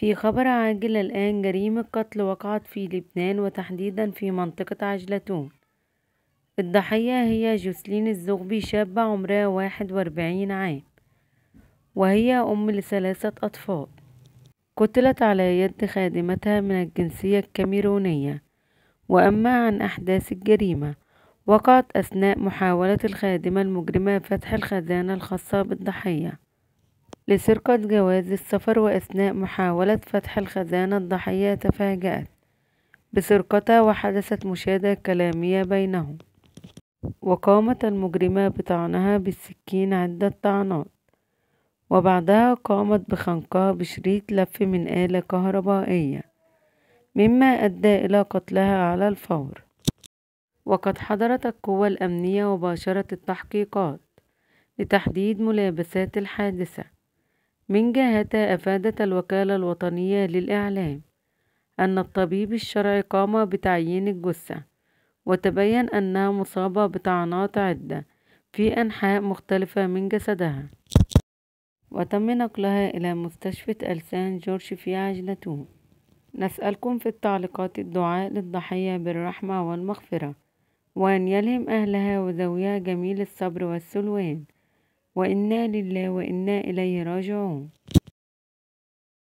في خبر عاجل الآن جريمة قتل وقعت في لبنان وتحديدا في منطقة عجلتون الضحية هي جوسلين الزغبي شابة عمرها واحد وأربعين عام وهي أم لثلاثة أطفال قتلت على يد خادمتها من الجنسية الكاميرونية وأما عن أحداث الجريمة وقعت أثناء محاولة الخادمة المجرمة فتح الخزانة الخاصة بالضحية لسرقة جواز السفر وأثناء محاولة فتح الخزانة الضحية تفاجأت بسرقتها وحدثت مشادة كلامية بينهم وقامت المجرمة بطعنها بالسكين عدة طعنات وبعدها قامت بخنقها بشريط لف من آلة كهربائية مما أدى إلى قتلها على الفور وقد حضرت القوى الأمنية وباشرت التحقيقات لتحديد ملابسات الحادثة من جهتها أفادت الوكالة الوطنية للإعلام أن الطبيب الشرعي قام بتعيين الجثة وتبين أنها مصابة بطعنات عدة في أنحاء مختلفة من جسدها وتم نقلها إلى مستشفى ألسان جورج في عجلته نسألكم في التعليقات الدعاء للضحية بالرحمة والمغفرة وأن يلهم أهلها وذويها جميل الصبر والسلوان وإنا لله وإنا إليه راجعون